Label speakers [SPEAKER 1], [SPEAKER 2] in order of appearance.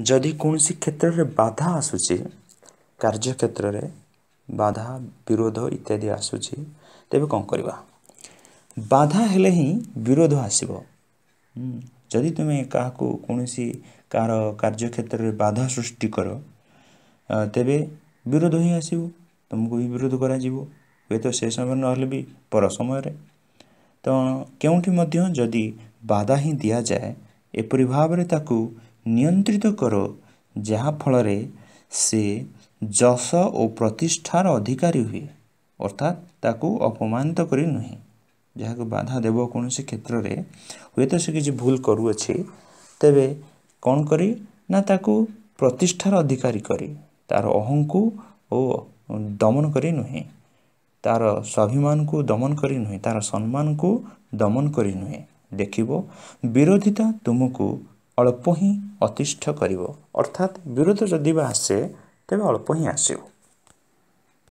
[SPEAKER 1] ଯଦି କୌଣସି କ୍ଷେତ୍ରରେ ବାଧା ଆସୁଛି କାର୍ଯ୍ୟକ୍ଷେତ୍ରରେ ବାଧା ବିରୋଧ ଇତ୍ୟାଦି ଆସୁଛି ତେବେ କ'ଣ କରିବା ବାଧା ହେଲେ ହିଁ ବିରୋଧ ଆସିବ ଯଦି ତୁମେ କାହାକୁ କୌଣସି କାହାର କାର୍ଯ୍ୟକ୍ଷେତ୍ରରେ ବାଧା ସୃଷ୍ଟି କର ତେବେ ବିରୋଧ ହିଁ ଆସିବ ତୁମକୁ ବି ବିରୋଧ କରାଯିବ ହୁଏତ ସେ ସମୟରେ ନହେଲେ ବି ପର ସମୟରେ ତ କେଉଁଠି ମଧ୍ୟ ଯଦି ବାଧା ହିଁ ଦିଆଯାଏ ଏପରି ଭାବରେ ତାକୁ ନିୟନ୍ତ୍ରିତ କର ଯାହାଫଳରେ ସେ ଯଶ ଓ ପ୍ରତିଷ୍ଠାର ଅଧିକାରୀ ହୁଏ ଅର୍ଥାତ୍ ତାକୁ ଅପମାନିତ କରି ନୁହେଁ ଯାହାକୁ ବାଧା ଦେବ କୌଣସି କ୍ଷେତ୍ରରେ ହୁଏତ ସେ କିଛି ଭୁଲ କରୁଅଛି ତେବେ କ'ଣ କରି ନା ତାକୁ ପ୍ରତିଷ୍ଠାର ଅଧିକାରୀ କରି ତା'ର ଅହଂକୁ ଓ ଦମନ କରି ନୁହେଁ ତା'ର ସ୍ୱାଭିମାନକୁ ଦମନ କରି ନୁହେଁ ତା'ର ସମ୍ମାନକୁ ଦମନ କରି ନୁହେଁ ଦେଖିବ ବିରୋଧିତା ତୁମକୁ ଅଳ୍ପ ହିଁ ଅତିଷ୍ଠ
[SPEAKER 2] କରିବ ଅର୍ଥାତ୍ ବିରୋଧ ଯଦି ବା ଆସେ ତେବେ ଅଳ୍ପ ହିଁ ଆସିବ